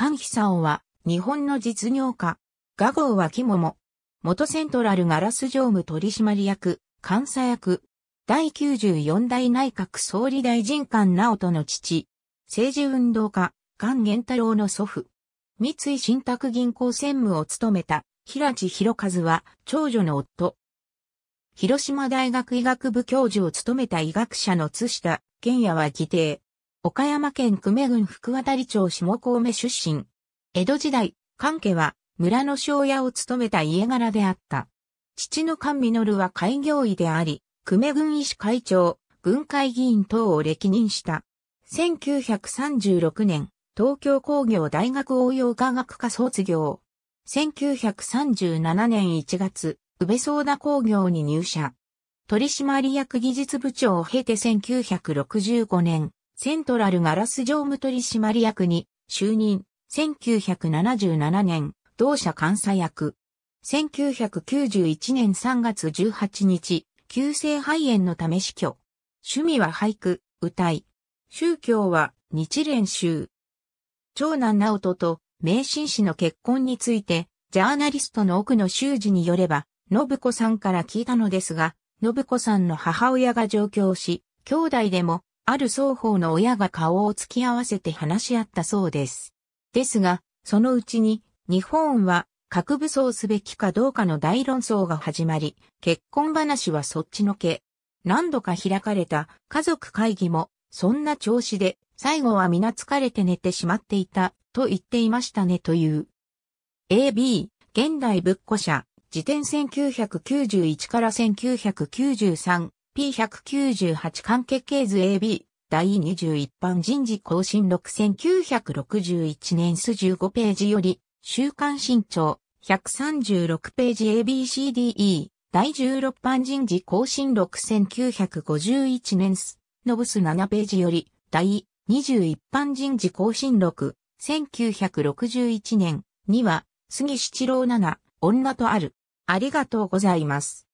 菅久夫は日本の実業家。画号は木桃。元セントラルガラス常務取締役、監査役。第94代内閣総理大臣官直人の父。政治運動家、菅玄太郎の祖父。三井信託銀行専務を務めた、平地博和は、長女の夫。広島大学医学部教授を務めた医学者の津下、健也は議定。岡山県久米郡福渡町下高目出身。江戸時代、関家は村の庄屋を務めた家柄であった。父の菅実は開業医であり、久米郡医師会長、軍会議員等を歴任した。1936年、東京工業大学応用科学科卒業。1937年1月、宇部相田工業に入社。取締役技術部長を経て1965年、セントラルガラス常務取締役に就任。1977年、同社監査役。1991年3月18日、急性肺炎のため死去。趣味は俳句、歌い。宗教は日蓮宗。長男直人と名神氏の結婚について、ジャーナリストの奥野修二によれば、信子さんから聞いたのですが、信子さんの母親が上京し、兄弟でもある双方の親が顔を突き合わせて話し合ったそうです。ですが、そのうちに、日本は核武装すべきかどうかの大論争が始まり、結婚話はそっちのけ。何度か開かれた家族会議も、そんな調子で、最後は皆疲れて寝てしまっていた、と言っていましたねという。AB、現代仏庫社、辞典1991から1993、P198 関係系図 AB 第21版人事更新6961年数15ページより週刊新潮136ページ ABCDE 第16版人事更新6951年数のブス7ページより第21版人事更新6 1961年には杉七郎7女とあるありがとうございます。